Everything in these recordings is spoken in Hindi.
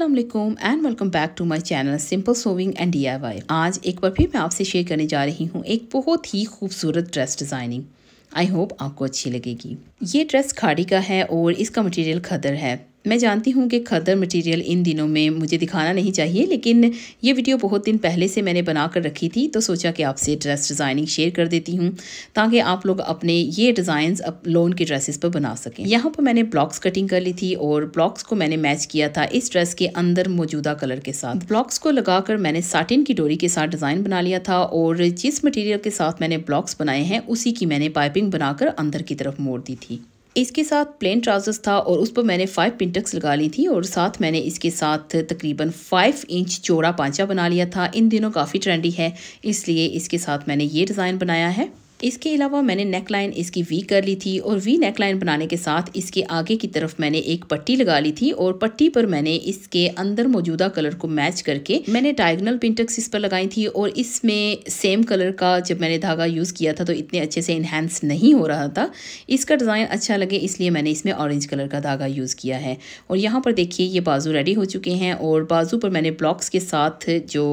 and welcome back to my channel simple sewing and DIY आज एक बार फिर मैं आपसे शेयर करने जा रही हूँ एक बहुत ही खूबसूरत ड्रेस डिज़ाइनिंग आई होप आपको अच्छी लगेगी ये ड्रेस खाड़ी का है और इसका मटेरियल खदर है मैं जानती हूँ कि खदर मटेरियल इन दिनों में मुझे दिखाना नहीं चाहिए लेकिन ये वीडियो बहुत दिन पहले से मैंने बना कर रखी थी तो सोचा कि आपसे ड्रेस डिज़ाइनिंग शेयर कर देती हूँ ताकि आप लोग अपने ये डिज़ाइन अब लोन के ड्रेसेस पर बना सकें यहाँ पर मैंने ब्लॉक्स कटिंग कर ली थी और ब्लॉक्स को मैंने मैच किया था इस ड्रेस के अंदर मौजूदा कलर के साथ ब्लॉक्स को लगाकर मैंने साटिन की डोरी के साथ डिज़ाइन बना लिया था और जिस मटीरियल के साथ मैंने ब्लॉक्स बनाए हैं उसी की मैंने पाइपिंग बनाकर अंदर की तरफ मोड़ दी थी इसके साथ प्लेन ट्राउज़र्स था और उस पर मैंने फ़ाइव पिंटक्स लगा ली थी और साथ मैंने इसके साथ तकरीबन फ़ाइव इंच चौड़ा पांचा बना लिया था इन दिनों काफ़ी ट्रेंडी है इसलिए इसके साथ मैंने ये डिज़ाइन बनाया है इसके अलावा मैंने नेक लाइन इसकी वी कर ली थी और वी नेक लाइन बनाने के साथ इसके आगे की तरफ मैंने एक पट्टी लगा ली थी और पट्टी पर मैंने इसके अंदर मौजूदा कलर को मैच करके मैंने डायगनल पिंटक्स इस पर लगाई थी और इसमें सेम कलर का जब मैंने धागा यूज़ किया था तो इतने अच्छे से इन्हेंस नहीं हो रहा था इसका डिज़ाइन अच्छा लगे इसलिए मैंने इसमें ऑरेंज कलर का धागा यूज़ किया है और यहाँ पर देखिए ये बाजू रेडी हो चुके हैं और बाजू पर मैंने ब्लॉक्स के साथ जो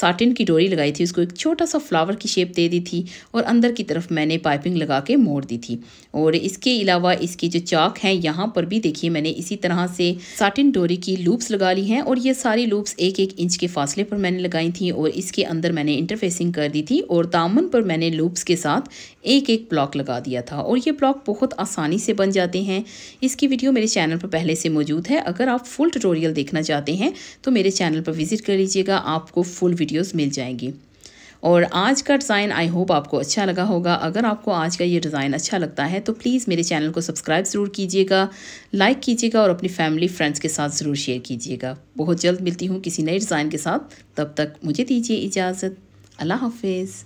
साटिन की डोरी लगाई थी उसको एक छोटा सा फ्लावर की शेप दे दी थी और अंदर की तरफ मैंने पाइपिंग लगा के मोड़ दी थी और इसके अलावा इसकी जो चाक हैं यहाँ पर भी देखिए मैंने इसी तरह से साटिन डोरी की लूप्स लगा ली हैं और ये सारी लूप्स एक एक इंच के फासले पर मैंने लगाई थी और इसके अंदर मैंने इंटरफेसिंग कर दी थी और दामन पर मैंने लूप्स के साथ एक एक ब्लॉक लगा दिया था और ये ब्लॉक बहुत आसानी से बन जाते हैं इसकी वीडियो मेरे चैनल पर पहले से मौजूद है अगर आप फुल ट्यूटोरियल देखना चाहते हैं तो मेरे चैनल पर विज़िट कर लीजिएगा आपको फुल वीडियोस मिल जाएंगी और आज का डिज़ाइन आई होप आपको अच्छा लगा होगा अगर आपको आज का ये डिज़ाइन अच्छा लगता है तो प्लीज़ मेरे चैनल को सब्सक्राइब ज़रूर कीजिएगा लाइक कीजिएगा और अपनी फैमिली फ्रेंड्स के साथ ज़रूर शेयर कीजिएगा बहुत जल्द मिलती हूँ किसी नए डिज़ाइन के साथ तब तक मुझे दीजिए इजाज़त अल्लाह हाफिज़